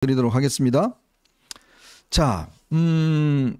드리도록 하겠습니다. 자, 음,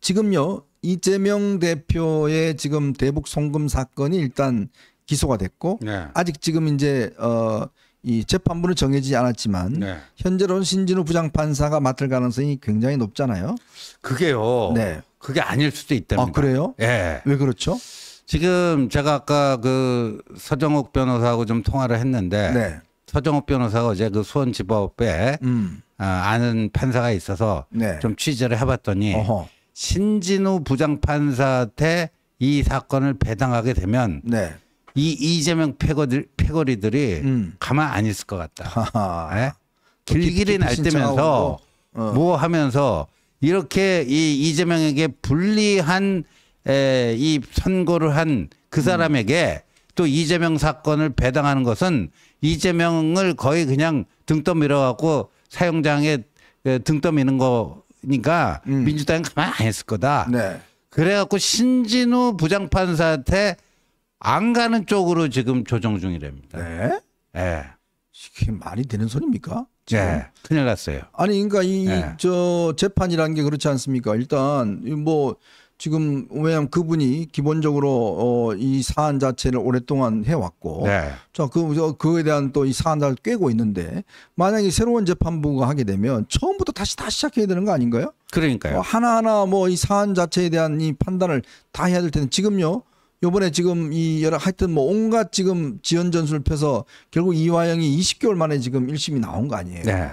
지금요, 이재명 대표의 지금 대북 송금 사건이 일단 기소가 됐고, 네. 아직 지금 이제, 어, 이 재판부는 정해지지 않았지만, 네. 현재로는 신진우 부장판사가 맡을 가능성이 굉장히 높잖아요. 그게요. 네. 그게 아닐 수도 있답니다. 아, 그래요? 예. 네. 왜 그렇죠? 지금 제가 아까 그 서정욱 변호사하고 좀 통화를 했는데, 네. 서정욱 변호사가 어제 그 수원지법에 음. 아, 아는 판사가 있어서 네. 좀 취재를 해봤더니 어허. 신진우 부장판사한테 이 사건을 배당하게 되면 네. 이 이재명 패거들, 패거리들이 음. 가만 안 있을 것 같다. 네? 길길이 날뛰면서 어. 뭐 하면서 이렇게 이 이재명에게 불리한 에, 이 선고를 한 그 사람에게 음. 또 이재명 사건을 배당하는 것은 이재명을 거의 그냥 등 떠밀어 갖고 사용장에등 떠미는 거니까 음. 민주당은 가만 안 했을 거다. 네. 그래갖고 신진우 부장판사한테 안 가는 쪽으로 지금 조정 중이랍니다. 네. 네. 이게 말이 되는 소리입니까? 지 예. 네. 큰일 났어요. 아니, 그러니까 이, 네. 저, 재판이라는 게 그렇지 않습니까? 일단, 뭐, 지금 왜냐하면 그분이 기본적으로 어, 이 사안 자체를 오랫동안 해왔고 네. 자그 그에 대한 또 이 사안을 꿰고 있는데 만약에 새로운 재판부가 하게 되면 처음부터 다시 다 시작해야 되는 거 아닌가요? 그러니까요. 어, 하나하나 뭐 이 사안 자체에 대한 이 판단을 다 해야 될 텐데 지금요. 요번에 지금 이 여러 하여튼 뭐 온갖 지금 지연 전술을 펴서 결국 이화영이 20개월 만에 지금 1심이 나온 거 아니에요. 네.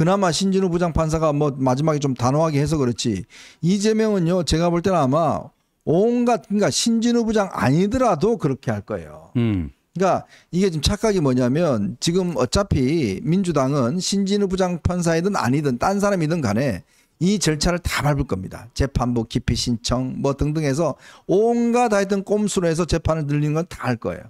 그나마 신진우 부장판사가 뭐 마지막에 좀 단호하게 해서 그렇지 이재명은요 제가 볼 때는 아마 온갖 그러니까 신진우 부장 아니더라도 그렇게 할 거예요. 음. 그러니까 이게 지금 착각이 뭐냐면 지금 어차피 민주당은 신진우 부장판사이든 아니든 딴 사람이든 간에 이 절차를 다 밟을 겁니다. 재판부 기피 신청 뭐 등등 해서 온갖 하여튼 꼼수로 해서 재판을 늘리는 건 다 할 거예요.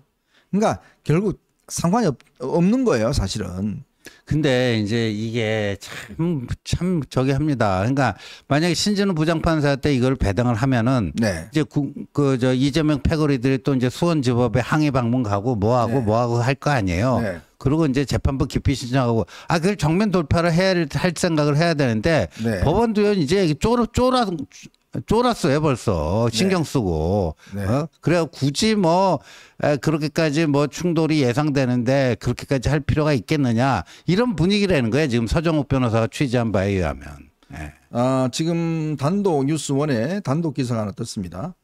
그러니까 결국 상관이 없, 없는 거예요, 사실은. 근데 이제 이게 참, 참 저기 합니다. 그러니까 만약에 신진우 부장판사 때 이걸 배당을 하면은 네. 이제 그 저 이재명 패거리들이 또 이제 수원지법에 항의 방문 가고 뭐하고 네. 뭐하고 할 거 아니에요. 네. 그리고 이제 재판부 기피 신청하고 아 그걸 정면 돌파를 해야 할 생각을 해야 되는데 네. 법원도요 이제 쪼라 쪼라 쫄았어요 벌써 네. 신경 쓰고 네. 네. 어? 그래야 굳이 뭐 그렇게까지 뭐 충돌이 예상되는데 그렇게까지 할 필요가 있겠느냐 이런 분위기라는 거예요 지금 서정욱 변호사가 취재한 바에 의하면 네. 아, 지금 단독 뉴스원에 단독 기사가 하나 떴습니다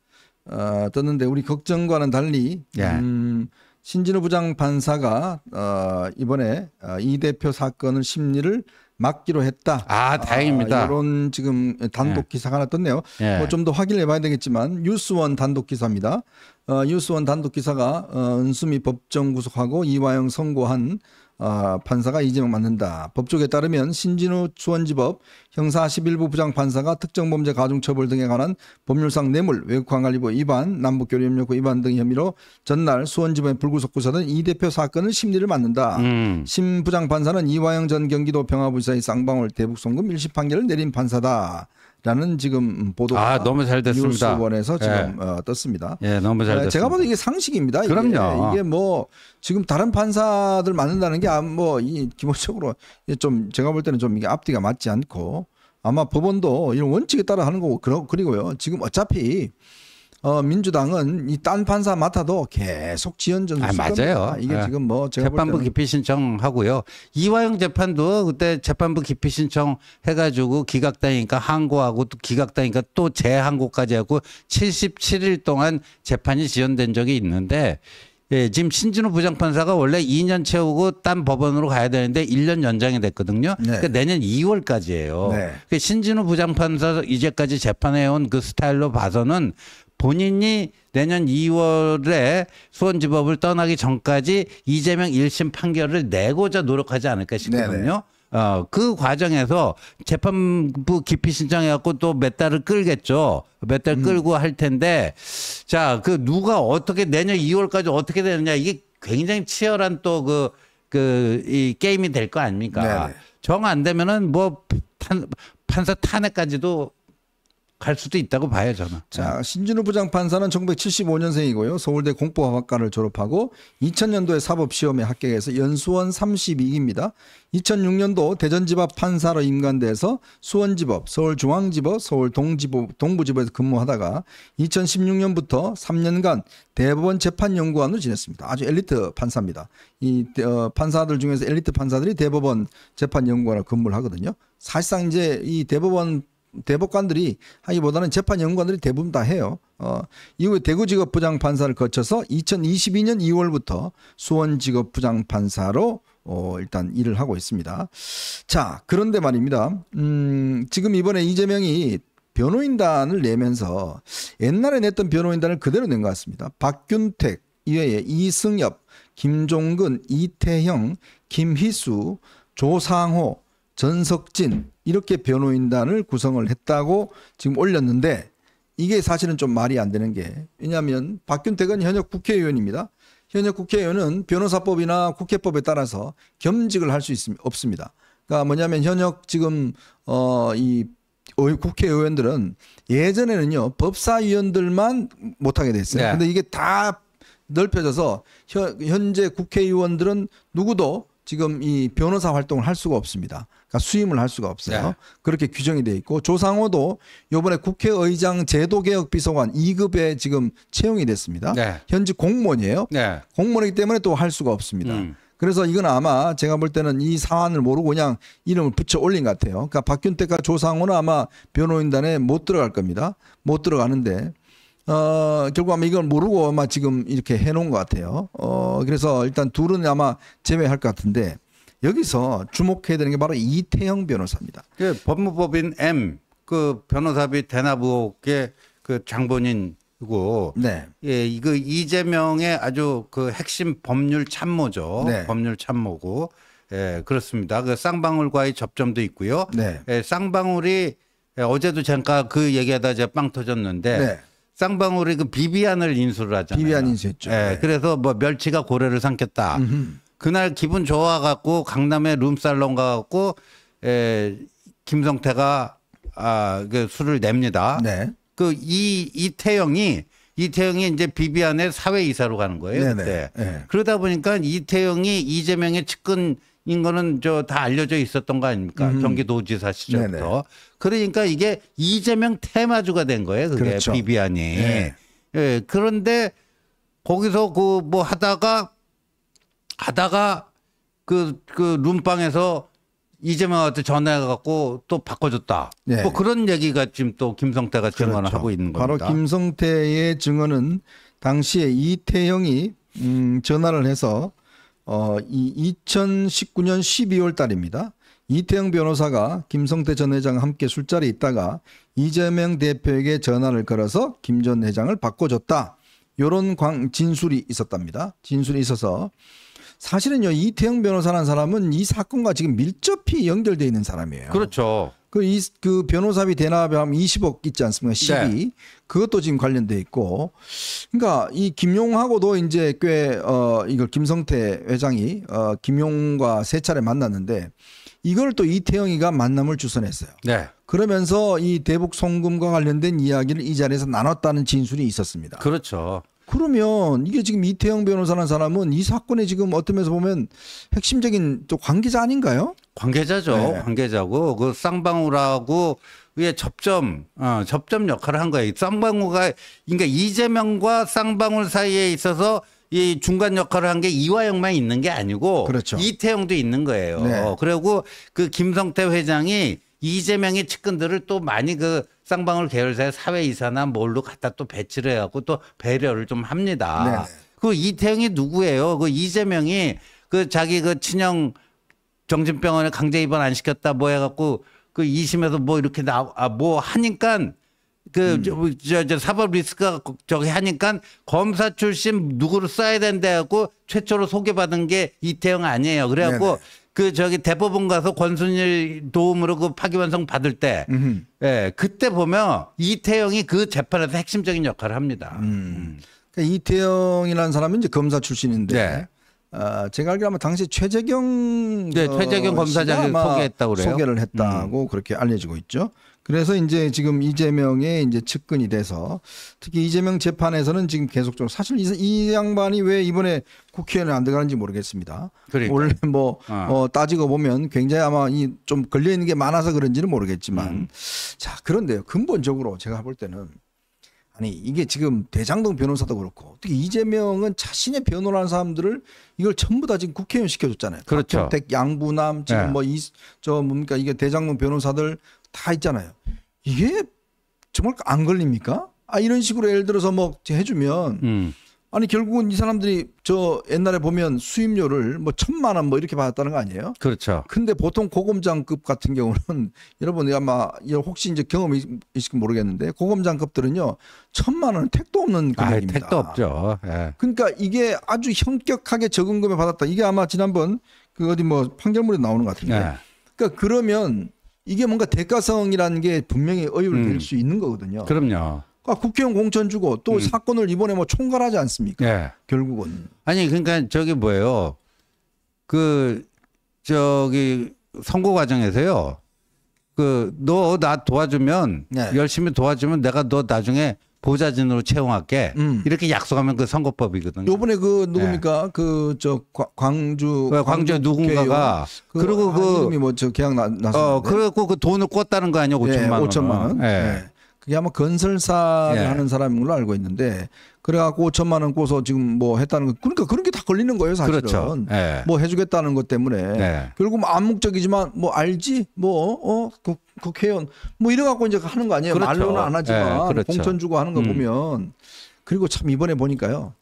어, 떴는데 우리 걱정과는 달리 예. 음, 신진우 부장 판사가 어, 이번에 아, 이 대표 사건을 심리를 막기로 했다. 아, 아 다행입니다. 아, 이런 지금 단독 예. 기사가 하나 떴네요. 예. 뭐 좀더 확인해봐야 되겠지만 뉴스원 단독 기사입니다. 어, 뉴스원 단독 기사가 어, 은수미 법정 구속하고 이화영 선고한 어, 판사가 이재명 맡는다. 법조에 계 따르면 신진우 수원지법 형사 11부 부장 판사가 특정 범죄 가중처벌 등에 관한 법률상 뇌물, 외국관리법 위반, 남북교류협력국 위반 등의 혐의로 전날 수원지법에 불구속 구사된 이 대표 사건을 심리를 맡는다. 음. 심 부장 판사는 이화영 전 경기도 평화부지사의 쌍방울 대북송금 1심 판결을 내린 판사다. 라는 지금 보도가 아, 너무 잘 됐습니다. 뉴스원에서 예. 지금 예. 어, 떴습니다. 예, 너무 잘됐습니 아, 제가 보기엔 이게 상식입니다. 그럼요. 이게, 이게 뭐 지금 다른 판사들 만든다는 게뭐 기본적으로 좀 제가 볼 때는 좀 이게 앞뒤가 맞지 않고 아마 법원도 이런 원칙에 따라 하는 거고 그리고요. 지금 어차피 어, 민주당은 이 딴 판사 맡아도 계속 지연전 아, 맞아요. 겁니다. 이게 네. 지금 뭐 제가 재판부 기피 신청하고요. 이화영 재판도 그때 재판부 기피 신청 해가지고 기각당니까 이 항고하고 또 기각당니까 이또 재항고까지 하고 77일 동안 재판이 지연된 적이 있는데 예, 지금 신진우 부장판사가 원래 2년 채우고 딴 법원으로 가야 되는데 1년 연장이 됐거든요. 네. 그러니까 내년 2월까지예요. 네. 그러니까 신진우 부장판사 이제까지 재판해온 그 스타일로 봐서는 본인이 내년 2월에 수원지법을 떠나기 전까지 이재명 1심 판결을 내고자 노력하지 않을까 싶거든요. 어, 그 과정에서 재판부 기피 신청해갖고 또 몇 달을 끌겠죠. 몇달 음. 끌고 할 텐데, 자, 그 누가 어떻게 내년 2월까지 어떻게 되느냐 이게 굉장히 치열한 또 그, 그, 이 게임이 될 거 아닙니까? 정 안 되면은 뭐 판, 판사 탄핵까지도 갈 수도 있다고 봐야 저는. 자, 네. 신준우 부장판사는 1975년생이고요. 서울대 공법학과를 졸업하고 2000년도에 사법시험에 합격해서 연수원 32기입니다. 2006년도 대전지법 판사로 임관돼서 수원지법, 서울중앙지법, 서울동지법, 동부지법에서 근무하다가 2016년부터 3년간 대법원 재판연구원으로 지냈습니다. 아주 엘리트 판사입니다. 이 어, 판사들 중에서 엘리트 판사들이 대법원 재판연구원으로 근무를 하거든요. 사실상 이제 이 대법원 대법관들이 하기보다는 재판 연구관들이 대부분 다 해요. 어, 이후에 대구지검부장판사를 거쳐서 2022년 2월부터 수원지검부장판사로 어, 일단 일을 하고 있습니다. 자, 그런데 말입니다. 음, 지금 이번에 이재명이 변호인단을 내면서 옛날에 냈던 변호인단을 그대로 낸 것 같습니다. 박균택 이외에 이승엽, 김종근, 이태형, 김희수, 조상호, 전석진, 이렇게 변호인단을 구성을 했다고 지금 올렸는데 이게 사실은 좀 말이 안 되는 게 왜냐하면 박균택은 현역 국회의원입니다. 현역 국회의원은 변호사법이나 국회법에 따라서 겸직을 할 수 없습니다. 그러니까 뭐냐면 현역 지금 어이 국회의원들은 예전에는요 법사위원들만 못하게 됐어요. 네. 근데 이게 다 넓혀져서 현재 국회의원들은 누구도 지금 이 변호사 활동을 할 수가 없습니다. 그러니까 수임을 할 수가 없어요. 네. 그렇게 규정이 되어 있고 조상호도 요번에 국회의장 제도개혁 비서관 2급에 지금 채용이 됐습니다. 네. 현직 공무원이에요. 네. 공무원이기 때문에 또 할 수가 없습니다. 음. 그래서 이건 아마 제가 볼 때는 이 사안을 모르고 그냥 이름을 붙여 올린 것 같아요. 그러니까 박균태과 조상호는 아마 변호인단에 못 들어갈 겁니다. 못 들어가는데 어, 결국 아마 이걸 모르고 아마 지금 이렇게 해놓은 것 같아요. 어, 그래서 일단 둘은 아마 제외할 것 같은데 여기서 주목해야 되는 게 바로 이태영 변호사입니다. 그 법무법인 M 그 변호사비 대납 의혹의 그 장본인이고, 네. 예, 이거 이재명의 아주 그 핵심 법률 참모죠. 네. 법률 참모고, 예, 그렇습니다. 그 쌍방울과의 접점도 있고요. 네. 예, 쌍방울이 예, 어제도 잠깐 그 얘기하다 제가 빵 터졌는데. 네. 쌍방울이 그 비비안을 인수를 하잖아요. 비비안 인수했죠. 예. 네. 그래서 뭐 멸치가 고래를 삼켰다. 음흠. 그날 기분 좋아 갖고 강남에 룸살롱 가 갖고 에 예, 김성태가 아그 술을 냅니다. 네. 그 이 이태영이 이태영이 이제 비비안의 사회 이사로 가는 거예요. 네네. 그때. 네. 그러다 보니까 이태영이 이재명의 측근 인 거는 저 다 알려져 있었던 거 아닙니까? 음. 경기도지사 시절부터. 네네. 그러니까 이게 이재명 테마주가 된 거예요. 그게 그렇죠. 비비안이. 네. 예. 그런데 거기서 그 뭐 하다가 하다가 그, 그 룸방에서 이재명한테 전화해갖고 또 바꿔줬다. 네. 뭐 그런 얘기가 지금 또 김성태가 증언을 그렇죠. 하고 있는 겁니다. 바로 김성태의 증언은 당시에 이태영이 음, 전화를 해서 어, 이 2019년 12월 달입니다. 이태영 변호사가 김성태 전 회장과 함께 술자리에 있다가 이재명 대표에게 전화를 걸어서 김 전 회장을 바꿔줬다. 요런 광, 진술이 있었답니다. 진술이 있어서 사실은요 이태영 변호사라는 사람은 이 사건과 지금 밀접히 연결되어 있는 사람이에요. 그렇죠. 그, 이, 그 변호사비 대납에 하면 20억 있지 않습니까? 12. 네. 그것도 지금 관련돼 있고. 그러니까 이 김용하고도 이제 꽤, 어, 이걸 김성태 회장이, 어, 김용과 세 차례 만났는데 이걸 또 이태영이가 만남을 주선했어요. 네. 그러면서 이 대북 송금과 관련된 이야기를 이 자리에서 나눴다는 진술이 있었습니다. 그렇죠. 그러면 이게 지금 이태영 변호사라는 사람은 이 사건에 지금 어떤 면에서 보면 핵심적인 또 관계자 아닌가요? 관계자죠. 네. 관계자고 그 쌍방울하고 위에 접점 어, 접점 역할을 한 거예요. 쌍방울가 그러니까 이재명과 쌍방울 사이에 있어서 이 중간 역할을 한 게 이화영만 있는 게 아니고 그렇죠. 이태영도 있는 거예요. 네. 그리고 그 김성태 회장이 이재명의 측근들을 또 많이 그 쌍방울 계열사의 사회이사나 뭘로 갖다 또 배치를 해갖고 또 배려를 좀 합니다. 네네. 그 이태영이 누구예요? 그 이재명이 그 자기 그 친형 정신병원에 강제 입원 안 시켰다 뭐 해갖고 그 2심에서 뭐 이렇게 나, 아, 뭐 하니까 그, 음. 저, 저, 사법 리스크가 저기 하니까 검사 출신 누구를 써야 된다 해갖고 최초로 소개받은 게 이태영 아니에요. 그래갖고 네네. 그 저기 대법원 가서 권순일 도움으로 그 파기환송 받을 때, 음 예, 그때 보면 이태영이 그 재판에서 핵심적인 역할을 합니다. 음. 그러니까 이태영이라는 사람은 이제 검사 출신인데. 네. 아, 제가 알기로 아마 당시 최재경 네, 최재경 검사장을 소개했다고 그래요. 소개를 했다고 음. 그렇게 알려지고 있죠. 그래서 이제 지금 이재명의 이제 측근이 돼서 특히 이재명 재판에서는 지금 계속적으로 사실 이, 이 양반이 왜 이번에 국회에는 안 들어가는지 모르겠습니다. 그러니까. 원래 뭐 어. 어, 따지고 보면 굉장히 아마 이좀 걸려 있는 게 많아서 그런지는 모르겠지만 음. 자 그런데요 근본적으로 제가 볼 때는 아니 이게 지금 대장동 변호사도 그렇고 특히 이재명은 자신의 변호라는 사람들을 이걸 전부 다 지금 국회의원 시켜줬잖아요. 그렇죠. 박택 양부남 지금 네. 뭐이저 뭡니까 이게 대장동 변호사들 다 있잖아요. 이게 정말 안 걸립니까? 아 이런 식으로 예를 들어서 뭐 해주면 음. 아니 결국은 이 사람들이 저 옛날에 보면 수입료를 뭐 천만 원 뭐 이렇게 받았다는 거 아니에요? 그렇죠. 근데 보통 고검장급 같은 경우는 여러분이 아마 혹시 이제 경험이 있을지 모르겠는데 고검장급들은요 천만 원은 택도 없는 아, 금액입니다. 아 택도 없죠. 예. 그러니까 이게 아주 현격하게 적은 금액 받았다. 이게 아마 지난번 그 어디 뭐 판결문에 나오는 것 같은데. 예. 그러니까 그러면 이게 뭔가 대가성이라는 게 분명히 의율될 음. 수 있는 거거든요. 그럼요. 그러니까 국회의원 공천 주고 또 음. 사건을 이번에 뭐 총괄하지 않습니까? 예. 결국은. 아니 그러니까 저게 뭐예요? 그 저기 선거 과정에서요. 그 너 나 도와주면 예. 열심히 도와주면 내가 너 나중에 보좌진으로 채용할게 음. 이렇게 약속하면 그 선거법이거든요. 요번에 그 누굽니까 네. 예. 그저 광주 네, 광주 누군가가 그 그리고 그 아, 이름이 뭐저 기억 나서 어 그래갖고 그 돈을 꿨다는 거아니에 5천만 예, 원. 5천만 원. 네. 그게 아마 건설사를 예. 하는 사람인 걸로 알고 있는데 그래갖고 5천만 원 꼬서 지금 뭐 했다는 거 그러니까 그런 게 다 걸리는 거예요 사실은 그렇죠. 예. 뭐 해주겠다는 것 때문에 예. 네. 결국 뭐 암묵적이지만 뭐 알지 뭐어 그, 국회의원 뭐 이래갖고 이제 하는 거 아니에요 그렇죠. 말로는 안 하지만 예, 그렇죠. 공천 주고 하는 거 음. 보면 그리고 참 이번에 보니까요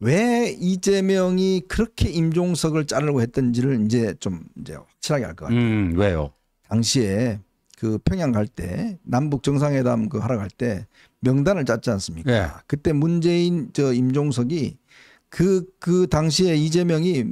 왜 이재명이 그렇게 임종석을 자르려고 했던지를 이제 좀 이제 확실하게 알 것 같아요. 음, 왜요? 당시에 그 평양 갈 때 남북 정상회담 그 하러 갈 때 명단을 짰지 않습니까? 네. 그때 문재인 저 임종석이 그그 그 당시에 이재명이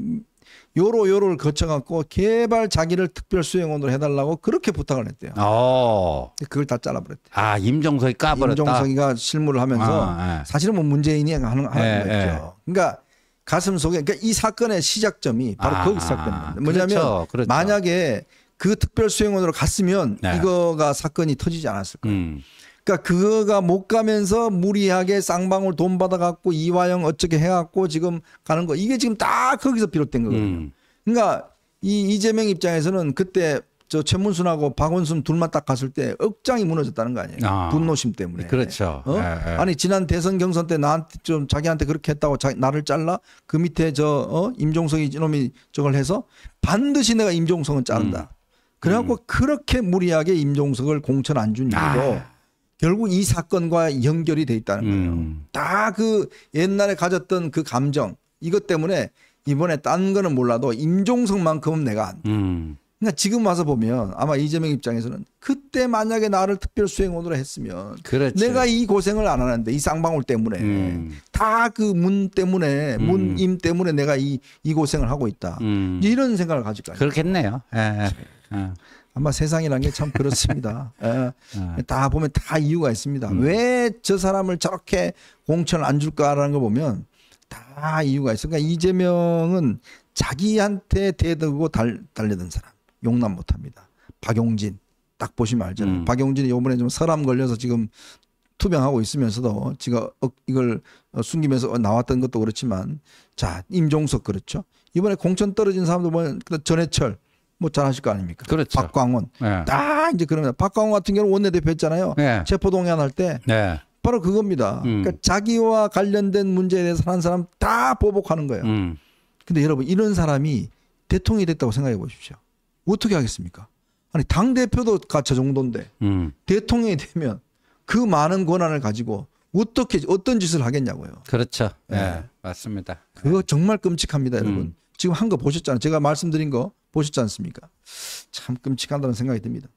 요로 요로를 거쳐갖고 개발 자기를 특별 수행원으로 해달라고 그렇게 부탁을 했대요. 오. 아. 그걸 다 잘라버렸대. 아 임종석이 까버렸다. 임종석이가 실무를 하면서 아, 예. 사실은 뭐 문재인이 하는 하는 네, 예, 거죠. 그러니까 가슴 속에 그러니까 이 사건의 시작점이 바로 아, 거기 시작됩니다. 뭐냐면 그렇죠, 그렇죠. 만약에 그 특별 수행원으로 갔으면 네. 이거가 사건이 터지지 않았을 거예요. 음. 그러니까 그거가 못 가면서 무리하게 쌍방울 돈 받아갖고 이화영 어떻게 해갖고 지금 가는 거 이게 지금 딱 거기서 비롯된 거거든요. 음. 그러니까 이 이재명 입장에서는 그때 저 최문순하고 박원순 둘만 딱 갔을 때 억장이 무너졌다는 거 아니에요. 아. 분노심 때문에. 그렇죠. 어? 에, 예, 에. 예. 아니 지난 대선 경선 때 나한테 좀 자기한테 그렇게 했다고 자, 나를 잘라 그 밑에 저 어? 임종석이 이놈이 저걸 해서 반드시 내가 임종석은 자른다. 음. 그래갖고 음. 그렇게 무리하게 임종석을 공천 안 준 이유도 아. 결국 이 사건과 연결이 돼 있다는 거예요. 음. 다그 옛날에 가졌던 그 감정 이것 때문에 이번에 딴 거는 몰라도 임종석만큼은 내가 안 돼. 음. 그러니까 지금 와서 보면 아마 이재명 입장에서는 그때 만약에 나를 특별 수행원으로 했으면 그렇죠. 내가 이 고생을 안 하는데 이 쌍방울 때문에 음. 다그 문 때문에 음. 문임 때문에 내가 이, 이 고생을 하고 있다. 음. 이런 생각을 가질 거예요. 그렇겠네요. 에. 예, 예. 예. 아마 세상이란 게 참 그렇습니다. 예. 예. 다 보면 다 이유가 있습니다. 음. 왜저 사람을 저렇게 공천을 안 줄까라는 거 보면 다 이유가 있어요. 그러니까 이재명은 자기한테 대들고 달, 려든 사람 용납 못합니다. 박용진 딱 보시면 알잖아요. 음. 박용진이 요번에 좀 서람 걸려서 지금 투병하고 있으면서도 지금 이걸 숨기면서 나왔던 것도 그렇지만 자 임종석 그렇죠. 이번에 공천 떨어진 사람도 보면 그 전해철 뭐 잘하실 거 아닙니까? 그렇죠. 박광훈. 네. 딱 이제 그러면 박광훈 같은 경우는 원내대표 했잖아요. 네. 체포동의안 할 때. 네. 바로 그겁니다. 음. 그러니까 자기와 관련된 문제에 대해서 한 사람 다 보복하는 거예요. 음. 근데 여러분 이런 사람이 대통령이 됐다고 생각해 보십시오. 어떻게 하겠습니까? 아니 당 대표도 가처 정도인데 음. 대통령이 되면 그 많은 권한을 가지고 어떻게 어떤 짓을 하겠냐고요. 그렇죠. 네, 네. 맞습니다. 그거 정말 끔찍합니다, 여러분. 음. 지금 한 거 보셨잖아요. 제가 말씀드린 거 보셨지 않습니까? 참 끔찍하다는 생각이 듭니다.